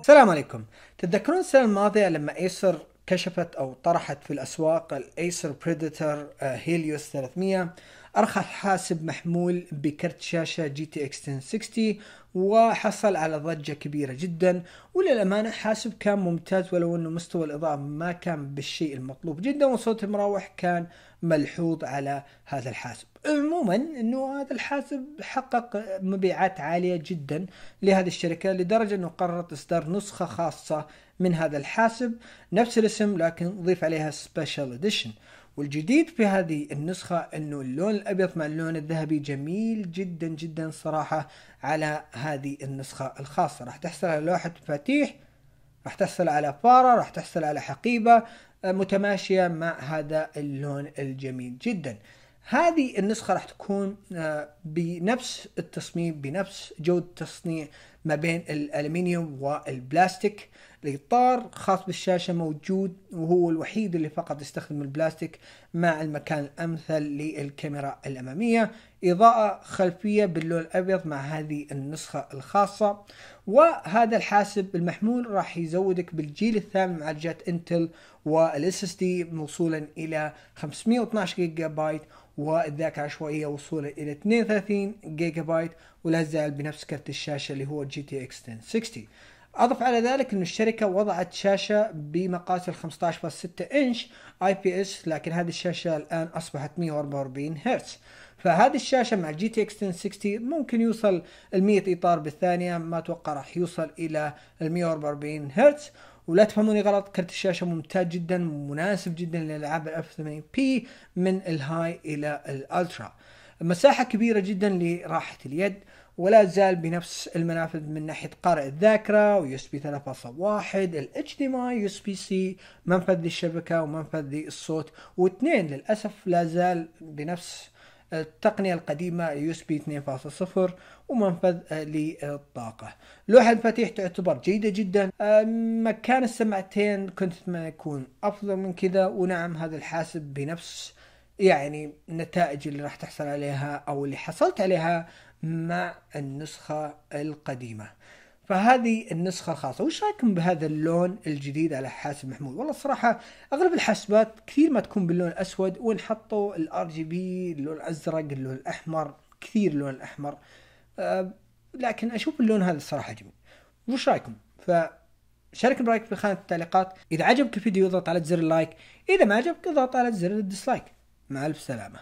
السلام عليكم تتذكرون السنة الماضية لما ايسر كشفت او طرحت في الاسواق الايسر بريدتر هيليوس 300 ارخص حاسب محمول بكرت شاشة جي تي اكس 1060 وحصل على ضجة كبيرة جدا وللأمانة حاسب كان ممتاز ولو انه مستوى الاضاءة ما كان بالشيء المطلوب جدا وصوت المراوح كان ملحوظ على هذا الحاسب عموما انه هذا الحاسب حقق مبيعات عاليه جدا لهذه الشركه لدرجه انه قررت اصدار نسخه خاصه من هذا الحاسب نفس الاسم لكن ضيف عليها سبيشال اديشن والجديد في هذه النسخة انه اللون الابيض مع اللون الذهبي جميل جدا جدا صراحة على هذه النسخة الخاصة راح تحصل على لوحة مفاتيح راح تحصل على فارة راح تحصل على حقيبة آه، متماشية مع هذا اللون الجميل جدا هذه النسخة راح تكون آه، بنفس التصميم بنفس جودة التصنيع ما بين الألمنيوم والبلاستيك الإطار خاص بالشاشة موجود وهو الوحيد اللي فقط يستخدم البلاستيك مع المكان الأمثل للكاميرا الأمامية إضاءة خلفية باللون الأبيض مع هذه النسخة الخاصة وهذا الحاسب المحمول راح يزودك بالجيل الثامن معالجات انتل والاس اس دي موصولا الى 512 جيجا بايت والذاكرة العشوائية وصولا إلى 32 جيجا بايت ولا زال بنفس كرت الشاشة اللي هو جي تي اكس 1060 أضف على ذلك أن الشركة وضعت شاشة بمقاس ال 15.6 إنش اي بي اس لكن هذه الشاشة الآن أصبحت 144 هرتز فهذه الشاشة مع الجي تي اكس 1060 ممكن يوصل ال 100 إطار بالثانية ما أتوقع راح يوصل إلى ال 144 هرتز ولا تفهموني غلط كرت الشاشة ممتاز جدا مناسب جدا للألعاب ال 1080 بي من الهاي إلى الألترا مساحة كبيرة جدا لراحة اليد ولا زال بنفس المنافذ من ناحية قارئ الذاكرة و اس بي 3.1 ال HDMI يو اس بي سي منفذ للشبكة ومنفذ للصوت واثنين للأسف لا زال بنفس التقنية القديمة يو اس بي 2.0 ومنفذ للطاقة لوحة المفاتيح تعتبر جيدة جدا آه، مكان السماعتين كنت ما يكون أفضل من كذا ونعم هذا الحاسب بنفس يعني النتائج اللي راح تحصل عليها او اللي حصلت عليها مع النسخة القديمة فهذه النسخة الخاصة وش رايكم بهذا اللون الجديد على حاسب محمود والله الصراحة اغلب الحاسبات كثير ما تكون باللون الاسود حطوا الار جي بي اللون الازرق اللون الاحمر كثير اللون الاحمر أه لكن اشوف اللون هذا الصراحة جميل وش رايكم ف شاركني برايك في خانة التعليقات إذا عجبك الفيديو اضغط على زر اللايك إذا ما عجبك اضغط على زر الديسلايك مع ألف سلامة